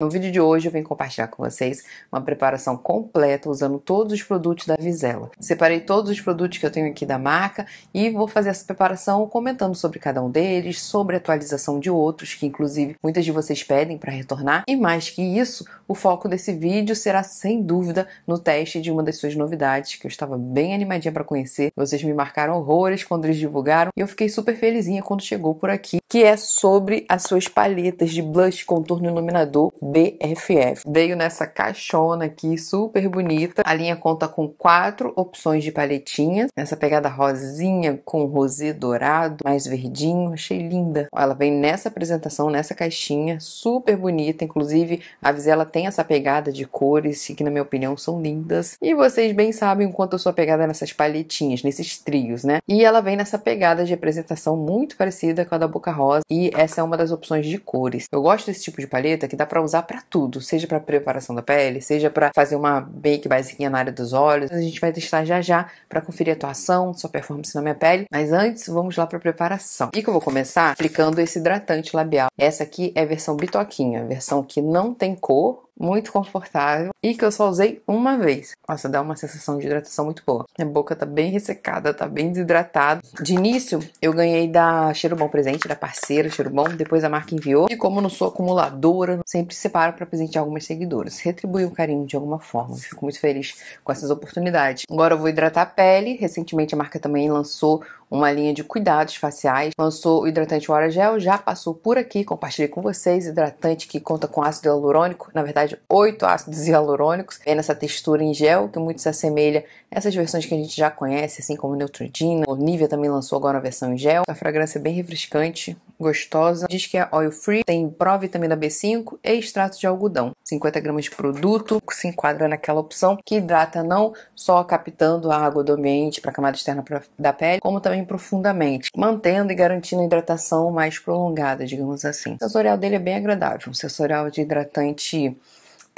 No vídeo de hoje eu vim compartilhar com vocês uma preparação completa usando todos os produtos da Visela. Separei todos os produtos que eu tenho aqui da marca e vou fazer essa preparação comentando sobre cada um deles, sobre a atualização de outros que inclusive muitas de vocês pedem para retornar. E mais que isso, o foco desse vídeo será sem dúvida no teste de uma das suas novidades que eu estava bem animadinha para conhecer. Vocês me marcaram horrores quando eles divulgaram e eu fiquei super felizinha quando chegou por aqui, que é sobre as suas paletas de blush, contorno e iluminador BFF. Veio nessa caixona aqui, super bonita. A linha conta com quatro opções de paletinhas. Nessa pegada rosinha com rosê dourado, mais verdinho. Achei linda. Ela vem nessa apresentação, nessa caixinha, super bonita. Inclusive, a Vizela tem essa pegada de cores que, na minha opinião, são lindas. E vocês bem sabem o quanto eu sou pegada nessas paletinhas, nesses trios, né? E ela vem nessa pegada de apresentação muito parecida com a da Boca Rosa. E essa é uma das opções de cores. Eu gosto desse tipo de paleta que dá pra usar usar para tudo, seja para preparação da pele, seja para fazer uma bake basiquinha na área dos olhos. A gente vai testar já já para conferir a atuação, sua performance na minha pele, mas antes vamos lá para preparação. E que eu vou começar aplicando esse hidratante labial. Essa aqui é a versão bitoquinha, versão que não tem cor muito confortável e que eu só usei uma vez. Nossa, dá uma sensação de hidratação muito boa. Minha boca tá bem ressecada, tá bem desidratada. De início, eu ganhei da Cheiro Bom Presente, da parceira Cheiro Bom, depois a marca enviou. E como não sou acumuladora, sempre separo para presentear algumas seguidoras. Retribui o carinho de alguma forma. Fico muito feliz com essas oportunidades. Agora eu vou hidratar a pele. Recentemente a marca também lançou uma linha de cuidados faciais. Lançou o hidratante Hora Gel, já passou por aqui, compartilhei com vocês. Hidratante que conta com ácido hialurônico, na verdade, oito ácidos hialurônicos. Vem nessa textura em gel que muito se assemelha a essas versões que a gente já conhece, assim como Neutrogena. O Nivea também lançou agora a versão em gel. A fragrância é bem refrescante, gostosa. Diz que é oil free, tem provitamina B5 e extrato de algodão. 50 gramas de produto, se enquadra naquela opção que hidrata não só captando a água do ambiente para a camada externa da pele, como também profundamente, mantendo e garantindo a hidratação mais prolongada, digamos assim. O sensorial dele é bem agradável, um sensorial de hidratante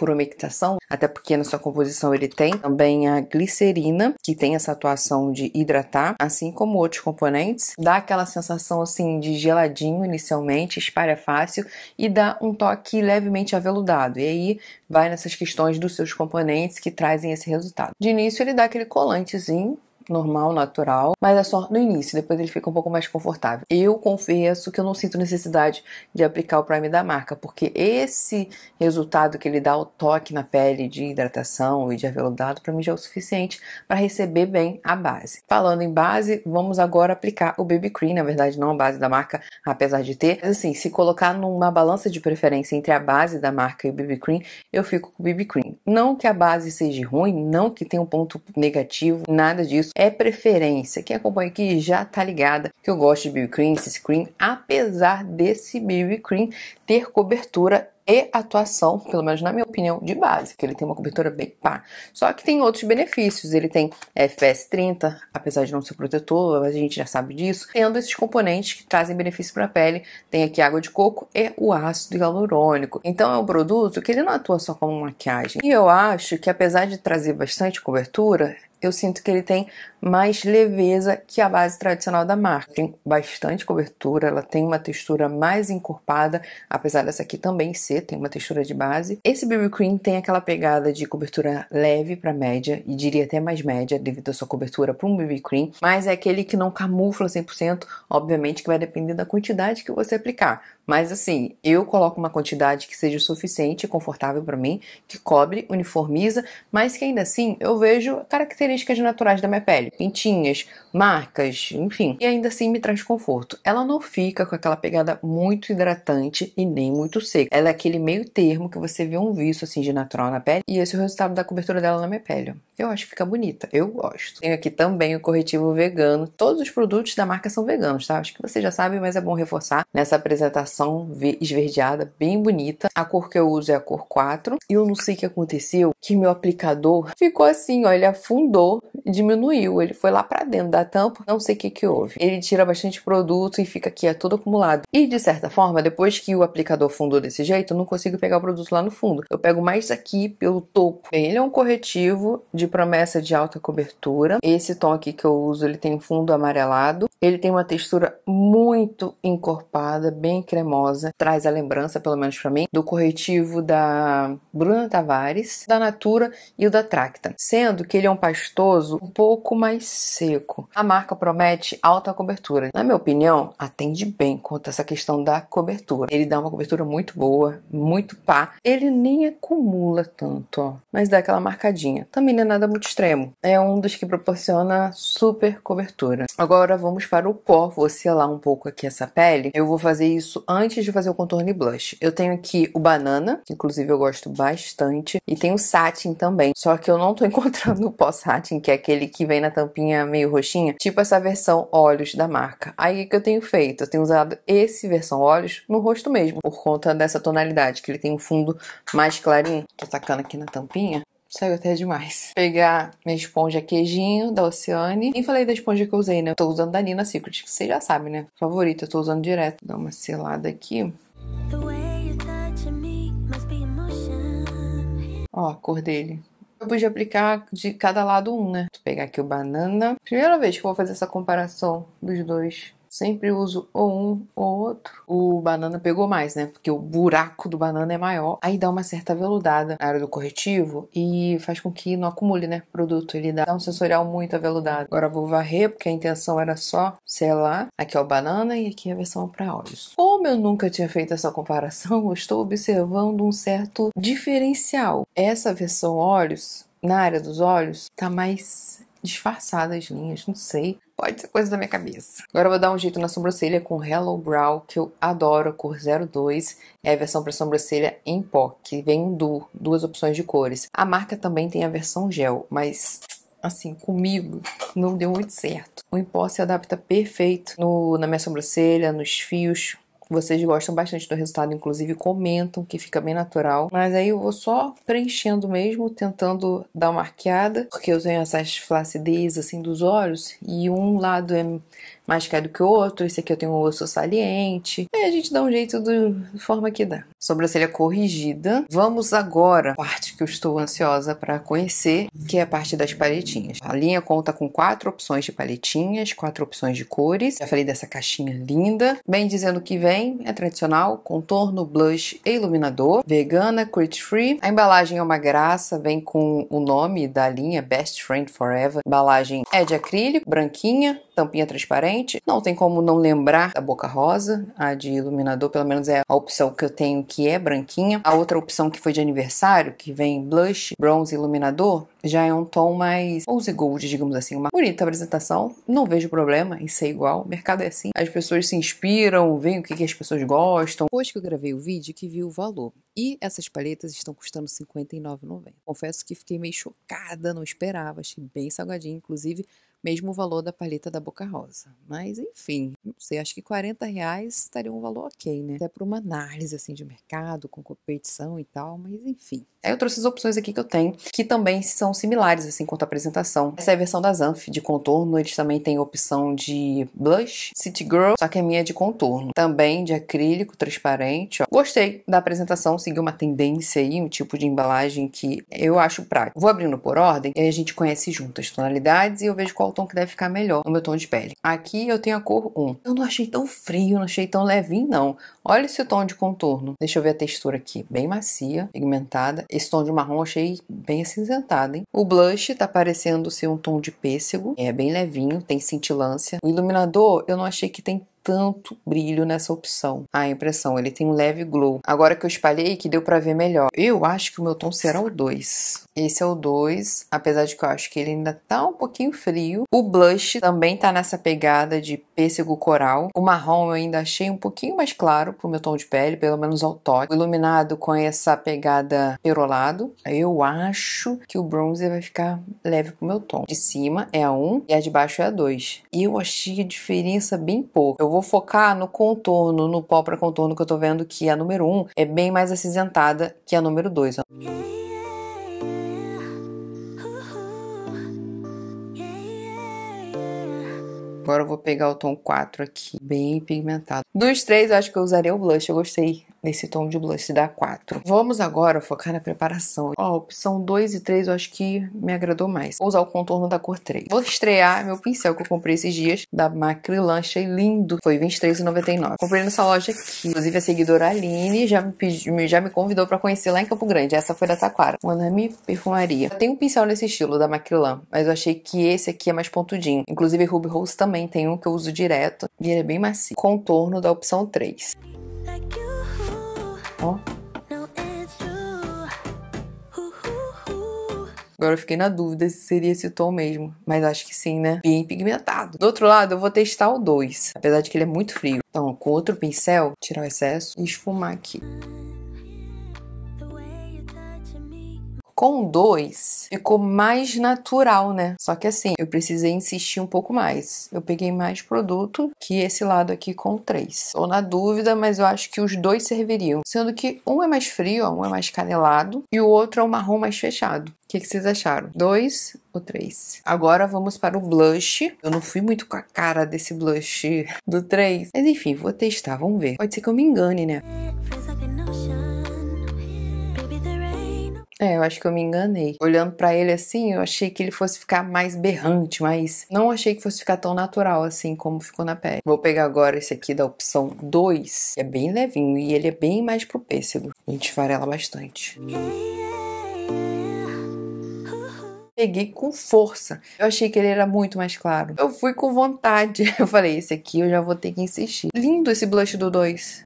por umectação, até porque na sua composição ele tem também a glicerina, que tem essa atuação de hidratar, assim como outros componentes. Dá aquela sensação assim de geladinho inicialmente, espalha fácil e dá um toque levemente aveludado. E aí vai nessas questões dos seus componentes que trazem esse resultado. De início ele dá aquele colantezinho normal, natural, mas é só no início, depois ele fica um pouco mais confortável. Eu confesso que eu não sinto necessidade de aplicar o Prime da marca, porque esse resultado que ele dá o toque na pele de hidratação e de aveludado, para mim já é o suficiente para receber bem a base. Falando em base, vamos agora aplicar o BB Cream, na verdade não a base da marca, apesar de ter, mas assim, se colocar numa balança de preferência entre a base da marca e o BB Cream, eu fico com o BB Cream. Não que a base seja ruim, não que tenha um ponto negativo, nada disso. É preferência. Quem acompanha aqui já tá ligada que eu gosto de BB Cream, esse cream, apesar desse BB Cream ter cobertura e atuação, pelo menos na minha opinião, de base, que ele tem uma cobertura bem pá. Só que tem outros benefícios, ele tem FPS 30, apesar de não ser protetor, a gente já sabe disso, tendo esses componentes que trazem benefício para a pele, tem aqui água de coco e o ácido hialurônico. Então é um produto que ele não atua só como maquiagem. E eu acho que apesar de trazer bastante cobertura, eu sinto que ele tem mais leveza que a base tradicional da marca. Tem bastante cobertura, ela tem uma textura mais encorpada, apesar dessa aqui também ser, tem uma textura de base. Esse BB Cream tem aquela pegada de cobertura leve para média, e diria até mais média, devido à sua cobertura para um BB Cream, mas é aquele que não camufla 100%, obviamente que vai depender da quantidade que você aplicar. Mas assim, eu coloco uma quantidade que seja suficiente e confortável para mim, que cobre, uniformiza, mas que ainda assim eu vejo características naturais da minha pele, pintinhas, marcas, enfim, e ainda assim me traz conforto. Ela não fica com aquela pegada muito hidratante e nem muito seca. Ela é aquele meio termo que você vê um viço assim de natural na pele e esse é o resultado da cobertura dela na minha pele. Eu acho que fica bonita, eu gosto. Tenho aqui também o corretivo vegano. Todos os produtos da marca são veganos, tá? Acho que você já sabe, mas é bom reforçar nessa apresentação coloração esverdeada, bem bonita. A cor que eu uso é a cor 4. E eu não sei o que aconteceu, que meu aplicador ficou assim, ó, ele afundou, diminuiu, ele foi lá para dentro da tampa, não sei o que que houve. Ele tira bastante produto e fica aqui é todo acumulado. E de certa forma, depois que o aplicador afundou desse jeito, eu não consigo pegar o produto lá no fundo. Eu pego mais aqui pelo topo. ele é um corretivo de promessa de alta cobertura. Esse tom aqui que eu uso, ele tem fundo amarelado. Ele tem uma textura muito encorpada, bem cremosa Formosa traz a lembrança, pelo menos para mim, do corretivo da Bruna Tavares, da Natura e o da Tracta, sendo que ele é um pastoso um pouco mais seco. A marca promete alta cobertura. Na minha opinião, atende bem quanto a essa questão da cobertura. Ele dá uma cobertura muito boa, muito pá. Ele nem acumula tanto, ó, mas dá aquela marcadinha. Também não é nada muito extremo. É um dos que proporciona super cobertura. Agora vamos para o pó. Vou selar um pouco aqui essa pele. Eu vou fazer isso antes de fazer o contorno e blush. Eu tenho aqui o Banana, que inclusive eu gosto bastante, e tem o Satin também, só que eu não tô encontrando o pós Satin, que é aquele que vem na tampinha meio roxinha, tipo essa versão olhos da marca. Aí o que eu tenho feito? Eu tenho usado esse versão olhos no rosto mesmo, por conta dessa tonalidade, que ele tem um fundo mais clarinho. Tô tacando aqui na tampinha saiu até demais. Pegar minha esponja queijinho da Oceane. E falei da esponja que eu usei, né? Eu tô usando da Nina Secret, que vocês já sabem, né? Favorita, eu tô usando direto. Dá uma selada aqui. Ó, a cor dele. Eu pude aplicar de cada lado um, né? Vou pegar aqui o banana. Primeira vez que eu vou fazer essa comparação dos dois. Sempre uso ou um ou outro. O banana pegou mais, né? Porque o buraco do banana é maior. Aí dá uma certa veludada na área do corretivo e faz com que não acumule, né? Produto. Ele dá um sensorial muito aveludado. Agora vou varrer, porque a intenção era só sei lá Aqui é o banana e aqui é a versão para olhos. Como eu nunca tinha feito essa comparação, eu estou observando um certo diferencial. Essa versão olhos na área dos olhos tá mais disfarçar as linhas, não sei. Pode ser coisa da minha cabeça. Agora eu vou dar um jeito na sobrancelha com Hello Brow, que eu adoro, cor 02. É a versão para sobrancelha em pó, que vem duo, duas opções de cores. A marca também tem a versão gel, mas assim, comigo, não deu muito certo. O em pó se adapta perfeito no, na minha sobrancelha, nos fios, vocês gostam bastante do resultado, inclusive comentam que fica bem natural. Mas aí eu vou só preenchendo mesmo, tentando dar uma arqueada, porque eu tenho essa flacidez assim dos olhos e um lado é mais quer do que o outro, esse aqui eu tenho um osso saliente. Aí a gente dá um jeito do, forma que dá. Sobrancelha corrigida. Vamos agora, parte que eu estou ansiosa para conhecer, que é a parte das paletinhas. A linha conta com quatro opções de paletinhas, quatro opções de cores. Já falei dessa caixinha linda. Bem dizendo que vem, é tradicional, contorno, blush e iluminador. Vegana, crit free. A embalagem é uma graça, vem com o nome da linha Best Friend Forever. A embalagem é de acrílico, branquinha, tampinha transparente não tem como não lembrar da Boca Rosa, a de iluminador, pelo menos é a opção que eu tenho que é branquinha. A outra opção que foi de aniversário, que vem blush, bronze iluminador, já é um tom mais rose gold, digamos assim. Uma bonita apresentação, não vejo problema em ser igual, o mercado é assim. As pessoas se inspiram, veem o que, que as pessoas gostam. Depois que eu gravei o vídeo, que vi o valor. E essas paletas estão custando R$ 59,90. Confesso que fiquei meio chocada, não esperava, achei bem salgadinho, inclusive mesmo valor da palheta da Boca Rosa. Mas, enfim, não sei, acho que 40 reais estaria um valor ok, né? Até para uma análise, assim, de mercado, com competição e tal, mas enfim. Aí eu trouxe as opções aqui que eu tenho, que também são similares, assim, quanto à apresentação. Essa é a versão da Zanf de contorno, eles também têm opção de blush, City Girl, só que a é minha é de contorno. Também de acrílico transparente, ó. Gostei da apresentação, seguiu uma tendência aí, um tipo de embalagem que eu acho prático. Vou abrindo por ordem e a gente conhece junto as tonalidades e eu vejo qual tom que deve ficar melhor no meu tom de pele. Aqui eu tenho a cor 1. Eu não achei tão frio, não achei tão levinho, não. Olha esse tom de contorno. Deixa eu ver a textura aqui, bem macia, pigmentada. Esse tom de marrom achei bem acinzentado, hein? O blush tá parecendo ser um tom de pêssego, é bem levinho, tem cintilância. O iluminador eu não achei que tem tanto brilho nessa opção. A impressão, ele tem um leve glow. Agora que eu espalhei, que deu para ver melhor. Eu acho que o meu tom será o 2. Esse é o 2, apesar de que eu acho que ele ainda tá um pouquinho frio. O blush também tá nessa pegada de pêssego coral. O marrom eu ainda achei um pouquinho mais claro pro meu tom de pele, pelo menos ao toque. O iluminado com essa pegada perolado. Eu acho que o bronzer vai ficar leve pro meu tom. De cima é a 1 um, e a de baixo é a 2. E eu achei a diferença bem pouco. Eu eu vou focar no contorno, no pó para contorno que eu tô vendo que a número 1 um é bem mais acinzentada que a número 2. Agora eu vou pegar o tom 4 aqui, bem pigmentado. Dos três, eu acho que eu usaria o blush, eu gostei nesse tom de blush da 4. Vamos agora focar na preparação. Ó, a opção 2 e 3 eu acho que me agradou mais. Vou usar o contorno da cor 3. Vou estrear meu pincel que eu comprei esses dias, da Macrilan, achei lindo. Foi R$23,99. Comprei nessa loja aqui. Inclusive a seguidora Aline já me, já me convidou para conhecer lá em Campo Grande. Essa foi da Taquara. Me Perfumaria. Tem um pincel nesse estilo, da Macrilan, mas eu achei que esse aqui é mais pontudinho. Inclusive Ruby Rose também tem um que eu uso direto e ele é bem macio. Contorno da opção 3. Ó. Agora eu fiquei na dúvida se seria esse tom mesmo, mas acho que sim, né? Bem pigmentado. Do outro lado, eu vou testar o 2, apesar de que ele é muito frio. Então, com outro pincel, tirar o excesso e esfumar aqui. Com dois, ficou mais natural, né? Só que assim, eu precisei insistir um pouco mais. Eu peguei mais produto que esse lado aqui com três. Tô na dúvida, mas eu acho que os dois serviriam. Sendo que um é mais frio, ó, um é mais canelado e o outro é um marrom mais fechado. O que, que vocês acharam? Dois ou três? Agora vamos para o blush. Eu não fui muito com a cara desse blush do três. Mas enfim, vou testar, vamos ver. Pode ser que eu me engane, né? É, eu acho que eu me enganei. Olhando para ele assim, eu achei que ele fosse ficar mais berrante, mas não achei que fosse ficar tão natural assim como ficou na pele. Vou pegar agora esse aqui da opção 2, é bem levinho e ele é bem mais pro pêssego. A gente farela bastante. peguei com força. Eu achei que ele era muito mais claro. Eu fui com vontade. Eu falei, esse aqui eu já vou ter que insistir. Lindo esse blush do 2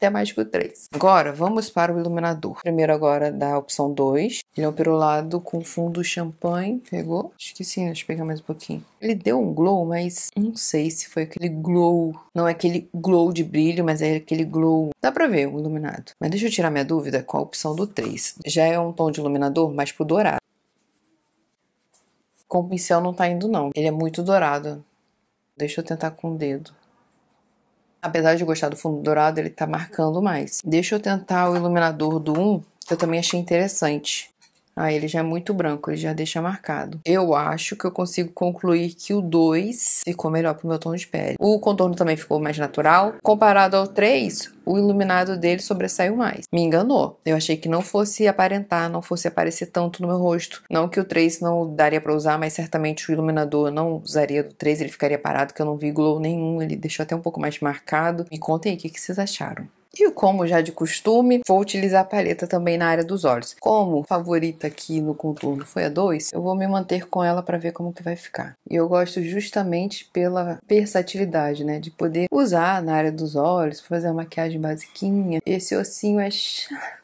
temático 3. Agora, vamos para o iluminador. Primeiro agora da opção 2. Ele é um perolado com fundo champanhe. Pegou? Acho que sim, deixa eu pegar mais um pouquinho. Ele deu um glow, mas não sei se foi aquele glow. Não é aquele glow de brilho, mas é aquele glow. Dá pra ver o iluminado. Mas deixa eu tirar minha dúvida com a opção do 3. Já é um tom de iluminador mais pro dourado. Com o pincel não tá indo não. Ele é muito dourado. Deixa eu tentar com o dedo. Apesar de gostar do fundo dourado, ele tá marcando mais. Deixa eu tentar o iluminador do 1, que eu também achei interessante. Ah, ele já é muito branco, ele já deixa marcado. Eu acho que eu consigo concluir que o 2 ficou melhor pro meu tom de pele. O contorno também ficou mais natural. Comparado ao 3, o iluminado dele sobressaiu mais. Me enganou. Eu achei que não fosse aparentar, não fosse aparecer tanto no meu rosto. Não que o 3 não daria para usar, mas certamente o iluminador não usaria do 3, ele ficaria parado, que eu não vi glow nenhum. Ele deixou até um pouco mais marcado. Me contem aí o que, que vocês acharam. E como já de costume, vou utilizar a paleta também na área dos olhos. Como favorita aqui no contorno foi a 2, eu vou me manter com ela para ver como que vai ficar. E eu gosto justamente pela versatilidade, né? De poder usar na área dos olhos, fazer uma maquiagem basiquinha. Esse ossinho é chato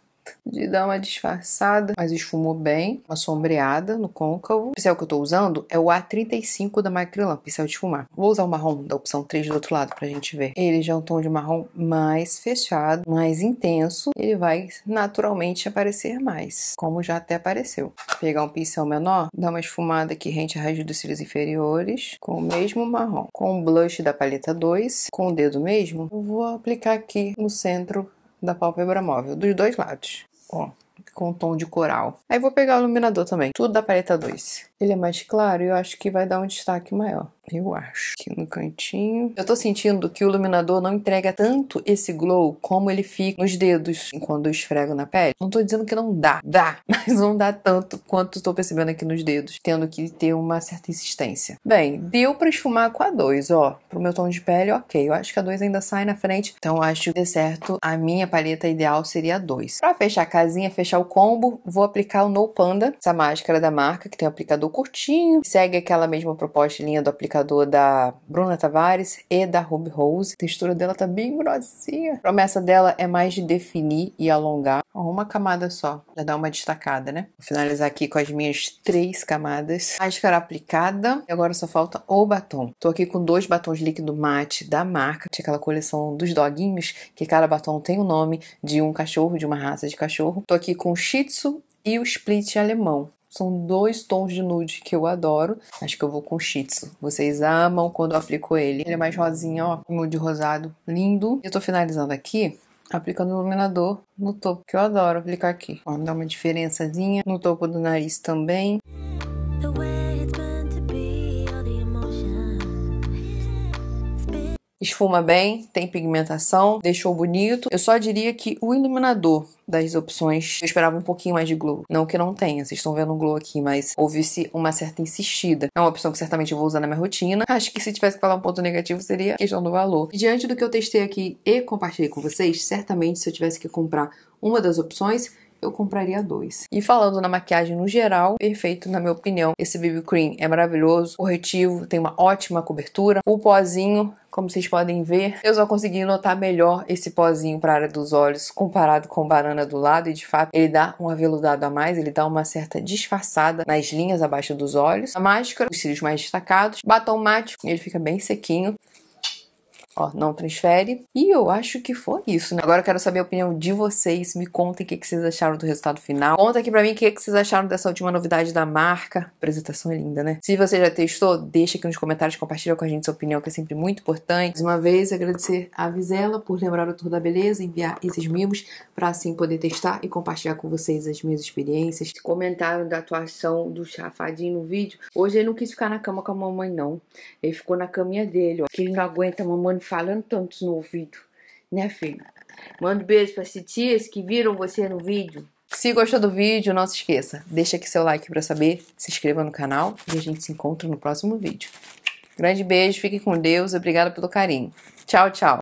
de dar uma disfarçada, mas esfumou bem, uma sombreada no côncavo. É o pincel que eu tô usando é o A35 da Macrylan, pincel é de esfumar. Vou usar o marrom da opção 3 do outro lado pra gente ver. Ele já é um tom de marrom mais fechado, mais intenso, ele vai naturalmente aparecer mais, como já até apareceu. Vou pegar um pincel menor, dar uma esfumada que rente a raiz dos cílios inferiores, com o mesmo marrom. Com o blush da paleta 2, com o dedo mesmo, eu vou aplicar aqui no centro da pálpebra móvel, dos dois lados ó, com um tom de coral. Aí vou pegar o iluminador também, tudo da paleta 2. Ele é mais claro e eu acho que vai dar um destaque maior. Eu acho que no cantinho. Eu tô sentindo que o iluminador não entrega tanto esse glow como ele fica nos dedos quando eu esfrego na pele. Não tô dizendo que não dá, dá, mas não dá tanto quanto tô percebendo aqui nos dedos, tendo que ter uma certa insistência. Bem, deu para esfumar com a 2, ó. Pro meu tom de pele, ok. Eu acho que a 2 ainda sai na frente, então acho que certo. A minha paleta ideal seria a 2. Pra fechar a casinha, fechar o combo, vou aplicar o No Panda, essa máscara da marca que tem um aplicador curtinho, segue aquela mesma proposta linha do aplicador aplicador da Bruna Tavares e da Ruby Rose. A textura dela tá bem grossinha. A promessa dela é mais de definir e alongar. Uma camada só, já dá uma destacada, né? Vou finalizar aqui com as minhas três camadas. Máscara aplicada. E agora só falta o batom. Tô aqui com dois batons líquido mate da marca. Tinha aquela coleção dos doguinhos, que cada batom tem o nome de um cachorro, de uma raça de cachorro. Tô aqui com o Shih Tzu e o Split alemão. São dois tons de nude que eu adoro. Acho que eu vou com Shih Tzu. Vocês amam quando eu aplico ele. Ele é mais rosinha, ó, nude rosado, lindo. Eu tô finalizando aqui aplicando o iluminador no topo, que eu adoro aplicar aqui. Ó, dá uma diferençazinha no topo do nariz também. The esfuma bem, tem pigmentação, deixou bonito. Eu só diria que o iluminador das opções, eu esperava um pouquinho mais de glow. Não que não tenha, vocês estão vendo um glow aqui, mas houve-se uma certa insistida. É uma opção que certamente eu vou usar na minha rotina. Acho que se tivesse que falar um ponto negativo seria a questão do valor. E diante do que eu testei aqui e compartilhei com vocês, certamente se eu tivesse que comprar uma das opções, eu compraria dois. E falando na maquiagem no geral, perfeito na minha opinião. Esse BB Cream é maravilhoso, corretivo, tem uma ótima cobertura. O pozinho como vocês podem ver, eu só consegui notar melhor esse pozinho para a área dos olhos comparado com banana do lado e de fato ele dá um aveludado a mais, ele dá uma certa disfarçada nas linhas abaixo dos olhos. A máscara, os cílios mais destacados, batom mate, ele fica bem sequinho. Ó, não transfere. E eu acho que foi isso, né? Agora eu quero saber a opinião de vocês. Me contem o que, que vocês acharam do resultado final. Conta aqui pra mim o que, que vocês acharam dessa última novidade da marca. A apresentação é linda, né? Se você já testou, deixa aqui nos comentários, compartilha com a gente sua opinião, que é sempre muito importante. Mais uma vez, agradecer a Vizela por lembrar o Tour da Beleza, enviar esses mimos para assim poder testar e compartilhar com vocês as minhas experiências. Comentaram da atuação do Chafadinho no vídeo. Hoje ele não quis ficar na cama com a mamãe, não. Ele ficou na caminha dele, ó. Que ele não aguenta a mamãe falando tanto no ouvido, né, filha? Manda beijo para as tias que viram você no vídeo. Se gostou do vídeo, não se esqueça, deixa aqui seu like para saber, se inscreva no canal e a gente se encontra no próximo vídeo. Grande beijo, fique com Deus, obrigada pelo carinho. Tchau, tchau.